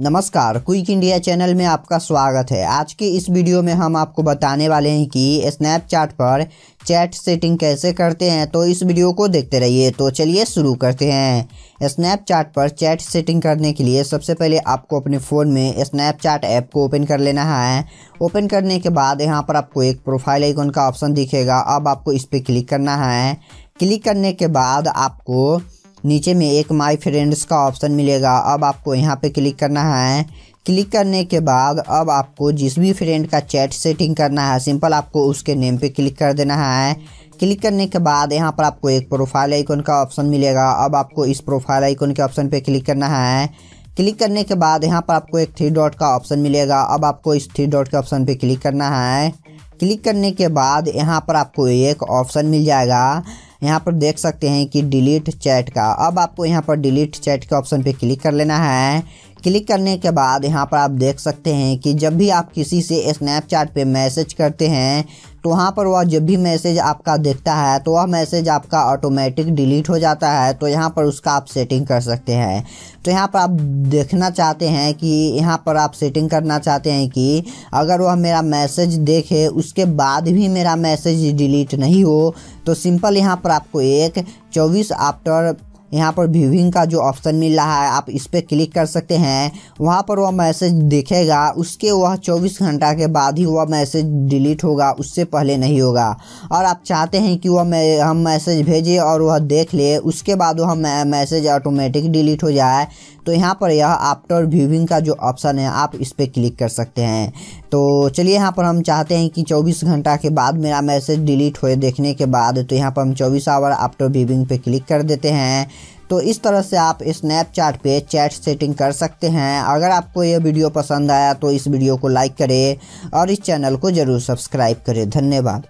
नमस्कार quick India channel में आपका स्वागत है आज के इस वीडियो में हम आपको बताने वाले हैं कि स्नैपचैट पर चैट सेटिंग कैसे करते हैं तो इस वीडियो को देखते रहिए तो चलिए शुरू करते हैं स्नैपचैट पर चैट सेटिंग करने के लिए सबसे पहले आपको अपने फ़ोन में स्नैपचैट ऐप को ओपन कर लेना है ओपन करने के बाद यहाँ पर आपको एक प्रोफाइल आइकन का ऑप्शन दिखेगा अब आपको इस पर क्लिक करना है क्लिक करने के बाद आपको नीचे में एक माई फ्रेंड्स का ऑप्शन मिलेगा अब आपको यहाँ पे क्लिक करना है क्लिक करने के बाद अब आपको जिस भी फ्रेंड का चैट सेटिंग करना है सिंपल आपको उसके नेम पे क्लिक कर देना है क्लिक करने के बाद यहाँ पर आपको एक प्रोफाइल आइकन का ऑप्शन मिलेगा अब आपको इस प्रोफाइल आइकन के ऑप्शन पे क्लिक करना है क्लिक करने के बाद यहाँ पर आपको एक थ्री डॉट का ऑप्शन मिलेगा अब आपको इस थ्री डॉट के ऑप्शन पर क्लिक करना है क्लिक करने के बाद यहाँ पर आपको एक ऑप्शन मिल जाएगा यहाँ पर देख सकते हैं कि डिलीट चैट का अब आपको यहाँ पर डिलीट चैट के ऑप्शन पे क्लिक कर लेना है क्लिक करने के बाद यहाँ पर आप देख सकते हैं कि जब भी आप किसी से स्नैपचैट पे मैसेज करते हैं तो वहाँ पर वह जब भी मैसेज आपका देखता है तो वह मैसेज आपका ऑटोमेटिक डिलीट हो जाता है तो यहाँ पर उसका आप सेटिंग कर सकते हैं तो यहाँ पर आप देखना चाहते हैं कि यहाँ पर आप सेटिंग करना चाहते हैं कि अगर वह मेरा मैसेज देखे उसके बाद भी मेरा मैसेज डिलीट नहीं हो तो सिंपल यहाँ पर आपको एक चौबीस आफ्टर यहाँ पर व्यूविंग का जो ऑप्शन मिल रहा है आप इस पर क्लिक कर सकते हैं वहाँ पर वह मैसेज देखेगा उसके वह 24 घंटा के बाद ही वह मैसेज डिलीट होगा उससे पहले नहीं होगा और आप चाहते हैं कि वह हम मैसेज भेजें और वह देख ले उसके बाद वह मैसेज ऑटोमेटिक डिलीट हो जाए तो यहाँ पर यह आफ्टर व्यूविंग का जो ऑप्शन है आप इस पर क्लिक कर सकते हैं तो चलिए यहाँ पर हम चाहते हैं कि 24 घंटा के बाद मेरा मैसेज डिलीट हुए देखने के बाद तो यहाँ पर हम 24 आवर आफ्टर व्यूविंग पे क्लिक कर देते हैं तो इस तरह से आप स्नैपचैट पे चैट सेटिंग कर सकते हैं अगर आपको यह वीडियो पसंद आया तो इस वीडियो को लाइक करें और इस चैनल को ज़रूर सब्सक्राइब करें धन्यवाद